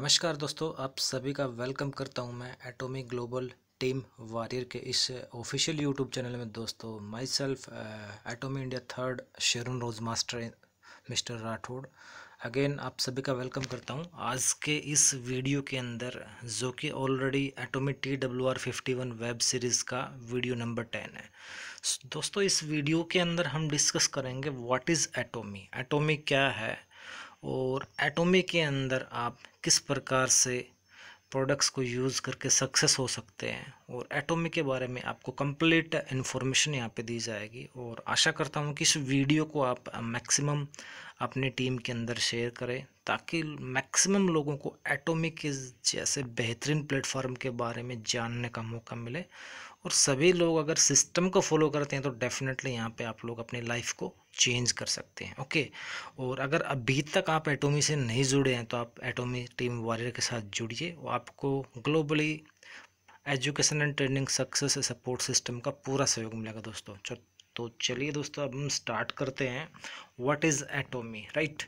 नमस्कार दोस्तों आप सभी का वेलकम करता हूं मैं एटॉमिक ग्लोबल टीम वारियर के इस ऑफिशियल यूट्यूब चैनल में दोस्तों myself Atomy India third Sharon rose master mister Rathore again आप सभी का वेलकम करता हूं आज के इस वीडियो के अंदर जो कि already Atomy T W R fifty one web series का वीडियो नंबर टेन है दोस्तों इस वीडियो के अंदर हम डिस्कस करेंगे व्हाट इज़ एटोमी एटोमी क्या है और एटोमी के अंदर आप किस प्रकार से प्रोडक्ट्स को यूज़ करके सक्सेस हो सकते हैं और एटॉमिक के बारे में आपको कंप्लीट इन्फॉर्मेशन यहाँ पे दी जाएगी और आशा करता हूँ कि इस वीडियो को आप मैक्सिमम अपनी टीम के अंदर शेयर करें ताकि मैक्सिमम लोगों को एटॉमिक के जैसे बेहतरीन प्लेटफॉर्म के बारे में जानने का मौका मिले और सभी लोग अगर सिस्टम को फॉलो करते हैं तो डेफिनेटली यहाँ पे आप लोग अपनी लाइफ को चेंज कर सकते हैं ओके और अगर अभी तक आप एटोमी से नहीं जुड़े हैं तो आप एटोमी टीम वॉरियर के साथ जुड़िए वो आपको globally education and training success support system का पूरा सहयोग मिलेगा दोस्तों तो चलिए दोस्तों अब हम स्टार्ट करते हैं what is Atomy right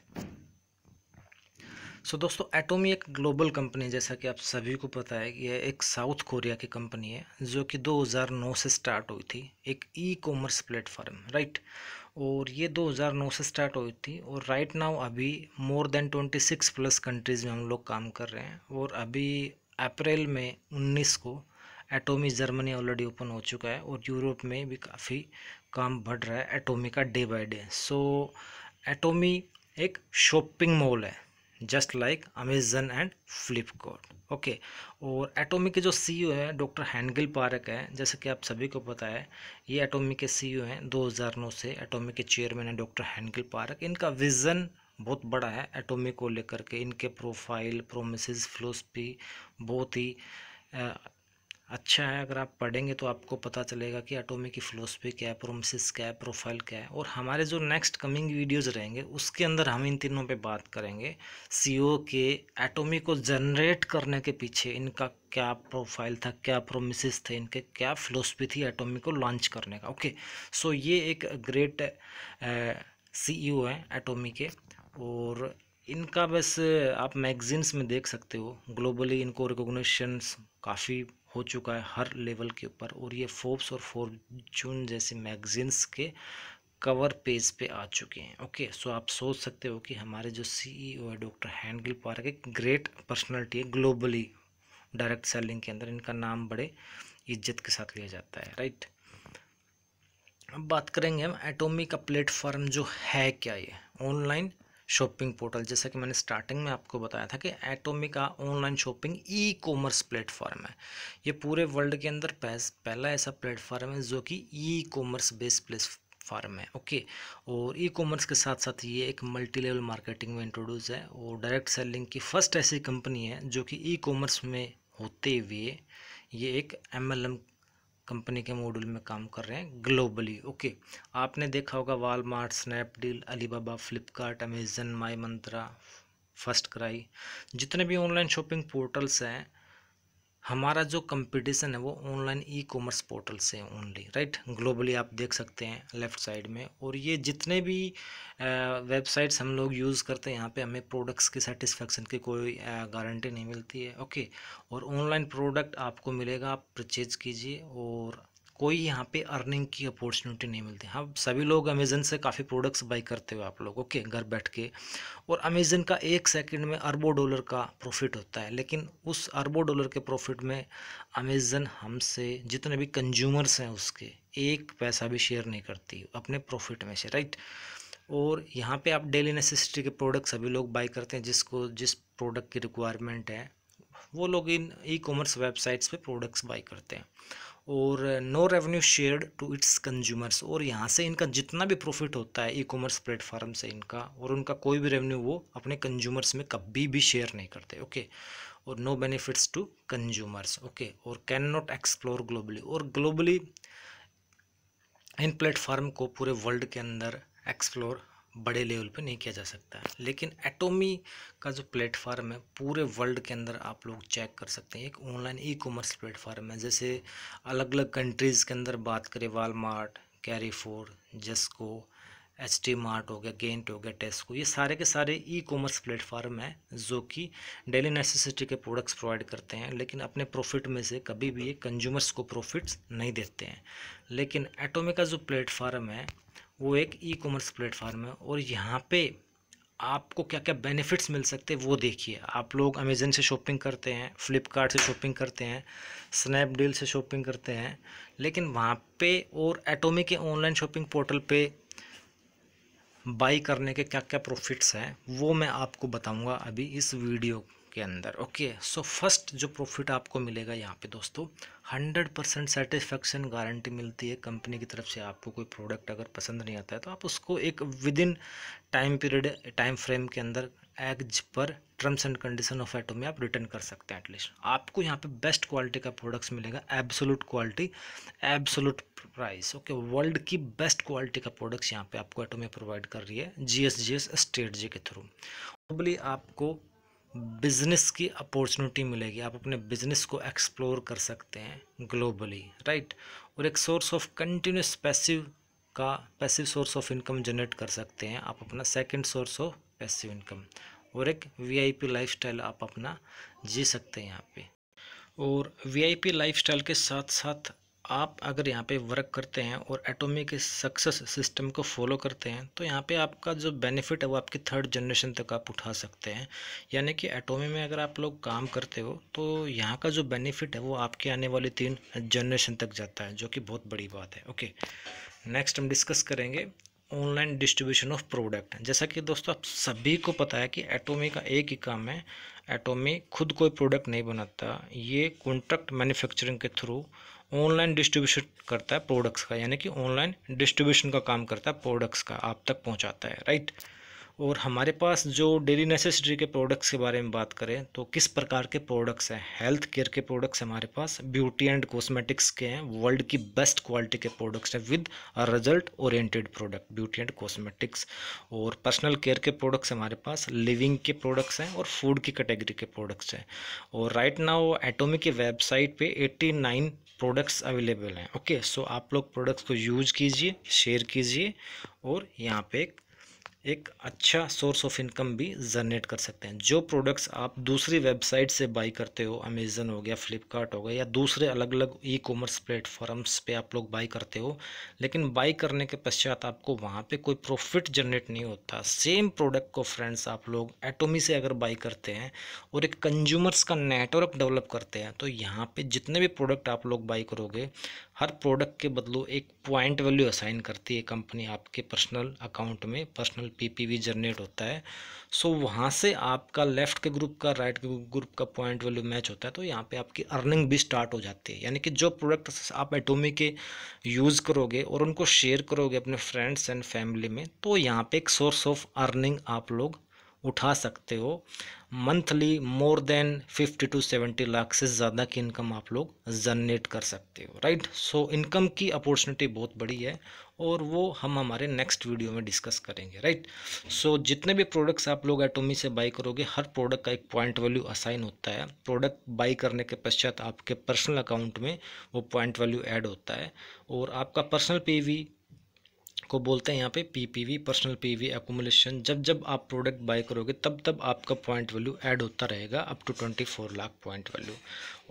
so दोस्तों एटोमी एक ग्लोबल कंपनी है जैसा कि आप सभी को पता है कि यह एक साउथ कोरिया की कंपनी है जो कि 2009 से स्टार्ट हुई थी एक ई कॉमर्स प्लेटफॉर्म राइट और ये 2009 से स्टार्ट हुई थी और राइट नाउ अभी मोर देन 26 प्लस कंट्रीज़ में हम लोग काम कर रहे हैं और अभी अप्रैल में 19 को एटोमी जर्मनी ऑलरेडी ओपन हो चुका है और यूरोप में भी काफ़ी काम बढ़ रहा है एटोमी का day by day so Atomy एक शॉपिंग मॉल है just like Amazon and Flipkart okay और एटोमी के जो ओ e है डॉक्टर हैंगल पार्क है जैसे कि आप सभी को पता है ये एटोमी के सीईओ e हैं 2009 से एटोमी के चेयरमैन है डॉक्टर हैंगल पार्क इनका विज़न बहुत बड़ा है एटोमी को लेकर के इनके प्रोफाइल प्रोमिस फिलोसफी बहुत ही अच्छा है अगर आप पढ़ेंगे तो आपको पता चलेगा कि एटॉमिक की फिलोसफी क्या है प्रोमिस क्या है प्रोफाइल क्या है और हमारे जो नेक्स्ट कमिंग वीडियोज़ रहेंगे उसके अंदर हम इन तीनों पर बात करेंगे सी के एटोमी को जनरेट करने के पीछे इनका क्या प्रोफाइल था क्या प्रोमिस थे इनके क्या फिलोसफी थी एटोमी को लॉन्च करने का ओके सो ये एक ग्रेट सी ई ओ है एटोमी के और इनका बस आप मैगजीन्स में देख सकते हो ग्लोबली इनको रिकोगनीशंस काफ़ी हो चुका है हर लेवल के ऊपर और ये फोर्ब्स और फॉर्चून जैसे मैगजीन्स के कवर पेज पे आ चुके हैं ओके सो आप सोच सकते हो कि हमारे जो सीईओ e है डॉक्टर हैंडगिल पार्क एक ग्रेट पर्सनैलिटी है ग्लोबली डायरेक्ट सेलिंग के अंदर इनका नाम बड़े इज्जत के साथ लिया जाता है राइट अब बात करेंगे हम एटोमी का प्लेटफॉर्म जो है क्या ये ऑनलाइन शॉपिंग पोर्टल जैसा कि मैंने स्टार्टिंग में आपको बताया था कि एटोमिका online shopping e commerce platform है ये पूरे वर्ल्ड के अंदर पहला ऐसा प्लेटफॉर्म है जो कि ई कॉमर्स बेस्ड प्लेटफॉर्म है ओके और ई कॉमर्स के साथ साथ ये एक मल्टी लेवल मार्केटिंग में इंट्रोड्यूस है और डायरेक्ट सेलिंग की फर्स्ट ऐसी कंपनी है जो कि ई कॉमर्स में होते हुए ये एक एम कंपनी के मॉड्यूल में काम कर रहे हैं ग्लोबली ओके आपने देखा होगा Walmart Snapdeal Alibaba Flipkart Amazon Myntra FirstCry जितने भी ऑनलाइन शॉपिंग पोर्टल्स हैं हमारा जो कंपटीशन है वो ऑनलाइन ई कॉमर्स पोर्टल से ओनली राइट ग्लोबली आप देख सकते हैं लेफ़्ट साइड में और ये जितने भी वेबसाइट्स हम लोग यूज़ करते हैं यहाँ पे हमें प्रोडक्ट्स की सेटिस्फेक्शन की कोई गारंटी नहीं मिलती है ओके और ऑनलाइन प्रोडक्ट आपको मिलेगा आप परचेज कीजिए और कोई यहाँ पे अर्निंग की अपॉर्चुनिटी नहीं मिलती हाँ सभी लोग अमेजन से काफ़ी प्रोडक्ट्स बाई करते हो आप लोग ओके घर बैठ के और अमेजन का एक सेकंड में अरबों डॉलर का प्रॉफिट होता है लेकिन उस अरबों डॉलर के प्रॉफिट में अमेजन हमसे जितने भी कंज्यूमर्स हैं उसके एक पैसा भी शेयर नहीं करती अपने प्रॉफिट में से राइट और यहाँ पर आप डेली नेसेसिटी के प्रोडक्ट सभी लोग बाई करते हैं जिसको जिस प्रोडक्ट की रिक्वायरमेंट है वो लोग इन ई कॉमर्स वेबसाइट्स पर प्रोडक्ट्स बाई करते हैं और no revenue share to its consumers और यहाँ से इनका जितना भी प्रॉफिट होता है ई कॉमर्स प्लेटफॉर्म से इनका और उनका कोई भी रेवेन्यू वो अपने कंज्यूमर्स में कभी भी शेयर नहीं करते ओके और no benefits to consumers okay और कैन नॉट एक्सप्लोर ग्लोबली और ग्लोबली इन प्लेटफार्म को पूरे वर्ल्ड के अंदर एक्सप्लोर बड़े लेवल पे नहीं किया जा सकता लेकिन एटोमी का जो प्लेटफार्म है पूरे वर्ल्ड के अंदर आप लोग चेक कर सकते हैं एक ऑनलाइन ई कॉमर्स प्लेटफार्म है जैसे अलग अलग कंट्रीज़ के अंदर बात करें Walmart Carrefour Jusco H T mart हो गया गेंट हो गया टेस्को ये सारे के सारे ई कॉमर्स प्लेटफार्म हैं जो कि डेली नेसेसिटी के प्रोडक्ट्स प्रोवाइड करते हैं लेकिन अपने प्रॉफिट में से कभी भी ये कंज्यूमर्स को प्रॉफिट्स नहीं देते हैं लेकिन एटोमी का जो प्लेटफार्म है वो एक ई कॉमर्स प्लेटफार्म है और यहाँ पे आपको क्या क्या बेनिफिट्स मिल सकते हैं वो देखिए आप लोग अमेजन से शॉपिंग करते हैं फ्लिपकार्ट से शॉपिंग करते हैं स्नैपडील से शॉपिंग करते हैं लेकिन वहाँ पे और एटोमी के ऑनलाइन शॉपिंग पोर्टल पे बाई करने के क्या क्या प्रॉफिट्स हैं वो मैं आपको बताऊँगा अभी इस वीडियो के अंदर ओके सो फर्स्ट जो प्रॉफिट आपको मिलेगा यहाँ पे दोस्तों हंड्रेड परसेंट सेटिस्फेक्शन गारंटी मिलती है कंपनी की तरफ से आपको कोई प्रोडक्ट अगर पसंद नहीं आता है तो आप उसको एक within time period time frame के अंदर as per terms and condition of Atomy में आप रिटर्न कर सकते हैं एटलीस्ट आपको यहाँ पे बेस्ट क्वालिटी का प्रोडक्ट्स मिलेगा absolute quality absolute price okay world की बेस्ट क्वालिटी का प्रोडक्ट्स यहाँ पे आपको एटो में प्रोवाइड कर रही है G S G S state G के थ्रू आपको बिज़नेस की अपॉर्चुनिटी मिलेगी आप अपने बिज़नेस को एक्सप्लोर कर सकते हैं ग्लोबली राइट और एक सोर्स ऑफ कंटिन्यूस पैसिव का passive source of income generate कर सकते हैं आप अपना second source of passive income और एक वीआईपी लाइफस्टाइल आप अपना जी सकते हैं यहाँ पे और वीआईपी लाइफस्टाइल के साथ साथ आप अगर यहाँ पे वर्क करते हैं और के सक्सेस सिस्टम को फॉलो करते हैं तो यहाँ पे आपका जो बेनिफिट है वो आपकी थर्ड जनरेशन तक आप उठा सकते हैं यानी कि एटोमी में अगर आप लोग काम करते हो तो यहाँ का जो बेनिफिट है वो आपके आने वाली तीन जनरेशन तक जाता है जो कि बहुत बड़ी बात है ओके नेक्स्ट हम डिस्कस करेंगे ऑनलाइन डिस्ट्रीब्यूशन ऑफ प्रोडक्ट जैसा कि दोस्तों आप सभी को पता है कि एटोमी का एक ही काम है एटोमी खुद कोई प्रोडक्ट नहीं बनाता ये कॉन्ट्रैक्ट मैन्युफैक्चरिंग के थ्रू ऑनलाइन डिस्ट्रीब्यूशन करता है प्रोडक्ट्स का यानी कि ऑनलाइन डिस्ट्रीब्यूशन का काम करता है प्रोडक्ट्स का आप तक पहुंचाता है राइट और हमारे पास जो डेली नेसेसिटी के प्रोडक्ट्स के बारे में बात करें तो किस प्रकार के प्रोडक्ट्स हैं हेल्थ केयर के प्रोडक्ट्स हमारे पास ब्यूटी एंड कॉस्मेटिक्स के हैं वर्ल्ड की बेस्ट क्वालिटी के प्रोडक्ट्स हैं with result oriented product beauty and cosmetics और पर्सनल केयर के प्रोडक्ट्स हमारे पास लिविंग के प्रोडक्ट्स हैं और फूड की कैटेगरी के प्रोडक्ट्स हैं और राइट नाउ एटोमी की वेबसाइट पर एट्टी नाइन प्रोडक्ट्स अवेलेबल हैं ओके सो आप लोग प्रोडक्ट्स को यूज कीजिए शेयर कीजिए और यहाँ पे एक एक अच्छा सोर्स ऑफ इनकम भी जनरेट कर सकते हैं जो प्रोडक्ट्स आप दूसरी वेबसाइट से बाई करते हो अमेज़न हो गया फ्लिपकार्ट हो गया या दूसरे अलग अलग ई कॉमर्स प्लेटफॉर्म्स पे आप लोग बाई करते हो लेकिन बाई करने के पश्चात आपको वहाँ पे कोई प्रॉफिट जनरेट नहीं होता सेम प्रोडक्ट को फ्रेंड्स आप लोग एटोमी से अगर बाई करते हैं और एक कंज्यूमर्स का नेटवर्क डेवलप करते हैं तो यहाँ पर जितने भी प्रोडक्ट आप लोग बाई करोगे हर प्रोडक्ट के बदलो एक पॉइंट वैल्यू असाइन करती है कंपनी आपके पर्सनल अकाउंट में पर्सनल पीपीवी जनरेट होता है सो so, वहाँ से आपका लेफ्ट के ग्रुप का राइट के ग्रुप का पॉइंट वैल्यू मैच होता है तो यहाँ पे आपकी अर्निंग भी स्टार्ट हो जाती है यानी कि जो प्रोडक्ट आप एटोमी के यूज़ करोगे और उनको शेयर करोगे अपने फ्रेंड्स एंड फैमिली में तो यहाँ पर एक सोर्स ऑफ अर्निंग आप लोग उठा सकते हो monthly more than 50 to 70 lakh से ज़्यादा की इनकम आप लोग जनरेट कर सकते हो राइट सो इनकम की अपॉर्चुनिटी बहुत बड़ी है और वो हम हमारे नेक्स्ट वीडियो में डिस्कस करेंगे राइट सो so, जितने भी प्रोडक्ट्स आप लोग एटोमी से बाई करोगे हर प्रोडक्ट का एक पॉइंट वैल्यू असाइन होता है प्रोडक्ट बाई करने के पश्चात आपके पर्सनल अकाउंट में वो पॉइंट वैल्यू ऐड होता है और आपका पर्सनल पे भी को बोलते हैं यहाँ पे पीपीवी पर्सनल पीवी एकोमोलेशन जब जब आप प्रोडक्ट बाय करोगे तब तब आपका पॉइंट वैल्यू ऐड होता रहेगा up to twenty four lakh point value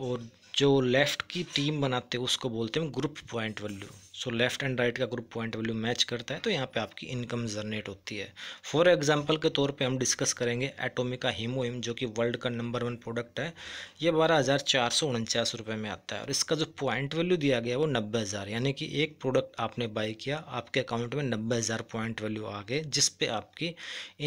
और जो लेफ़्ट की टीम बनाते हैं उसको बोलते हैं group point value so left and right का ग्रुप पॉइंट वैल्यू मैच करता है तो यहाँ पे आपकी इनकम जनरेट होती है फॉर एग्जांपल के तौर पे हम डिस्कस करेंगे एटोमिका हीमोहिम जो कि वर्ल्ड का नंबर वन प्रोडक्ट है ये बारह हज़ार चार सौ उनचास रुपये में आता है और इसका जो पॉइंट वैल्यू दिया गया वो नब्बे हज़ार यानी कि एक प्रोडक्ट आपने बाई किया आपके अकाउंट में नब्बे हज़ार पॉइंट वैल्यू आ गए जिसपे आपकी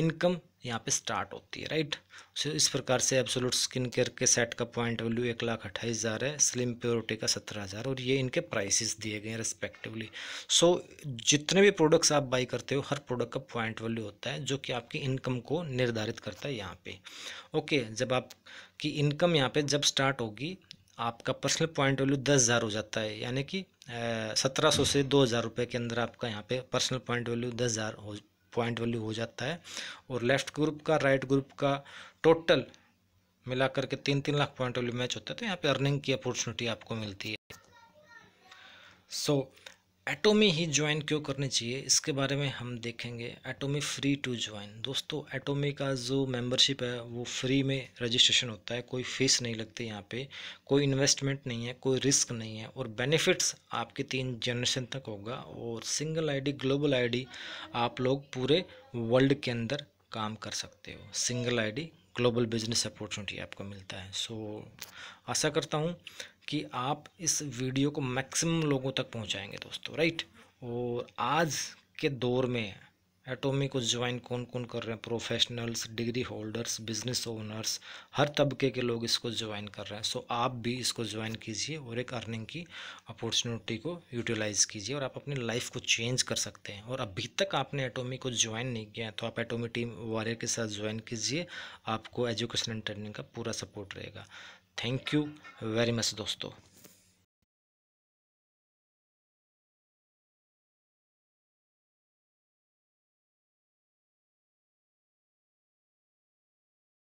इनकम यहाँ पे स्टार्ट होती है राइट सो इस प्रकार से एब्सोलूट स्किन केयर के सेट का पॉइंट वैल्यू एक लाख अट्ठाईस हज़ार है स्लिम प्योरिटी का सत्रह हज़ार और ये इनके प्राइसेस दिए गए हैं रिस्पेक्टिवली सो जितने भी प्रोडक्ट्स आप बाई करते हो हर प्रोडक्ट का पॉइंट वैल्यू होता है जो कि आपकी इनकम को निर्धारित करता है यहाँ पर ओके जब आपकी इनकम यहाँ पर जब स्टार्ट होगी आपका पर्सनल पॉइंट वैल्यू दस हज़ार हो जाता है यानी कि सत्रह सौ से दो हज़ार रुपये के अंदर आपका यहाँ पे पर्सनल पॉइंट वैल्यू दस हज़ार हो पॉइंट वैल्यू हो जाता है और लेफ्ट ग्रुप का राइट ग्रुप का टोटल मिला करके तीन तीन लाख पॉइंट वैल्यू मैच होता है तो यहाँ पे अर्निंग की अपॉर्चुनिटी आपको मिलती है सो so, एटोमी ही ज्वाइन क्यों करनी चाहिए इसके बारे में हम देखेंगे एटोमी फ्री टू ज्वाइन दोस्तों एटोमी का जो मेंबरशिप है वो फ्री में रजिस्ट्रेशन होता है कोई फीस नहीं लगती यहाँ पे कोई इन्वेस्टमेंट नहीं है कोई रिस्क नहीं है और बेनिफिट्स आपके तीन जनरेशन तक होगा और सिंगल आईडी ग्लोबल आईडी आप लोग पूरे वर्ल्ड के अंदर काम कर सकते हो single I global business opportunity आपको मिलता है सो so, आशा करता हूँ कि आप इस वीडियो को मैक्सिमम लोगों तक पहुँचाएँगे दोस्तों राइट और आज के दौर में एटोमी को ज्वाइन कौन कौन कर रहे हैं professionals degree holders business owners हर तबके के लोग इसको ज्वाइन कर रहे हैं सो so, आप भी इसको ज्वाइन कीजिए और एक अर्निंग की अपॉर्चुनिटी को यूटिलाइज़ कीजिए और आप अपनी लाइफ को चेंज कर सकते हैं और अभी तक आपने एटोमी को ज्वाइन नहीं किया है तो आप एटोमी टीम वॉरियर के साथ ज्वाइन कीजिए आपको एजुकेशन एंड ट्रेनिंग का पूरा सपोर्ट रहेगा थैंक यू वेरी मच दोस्तों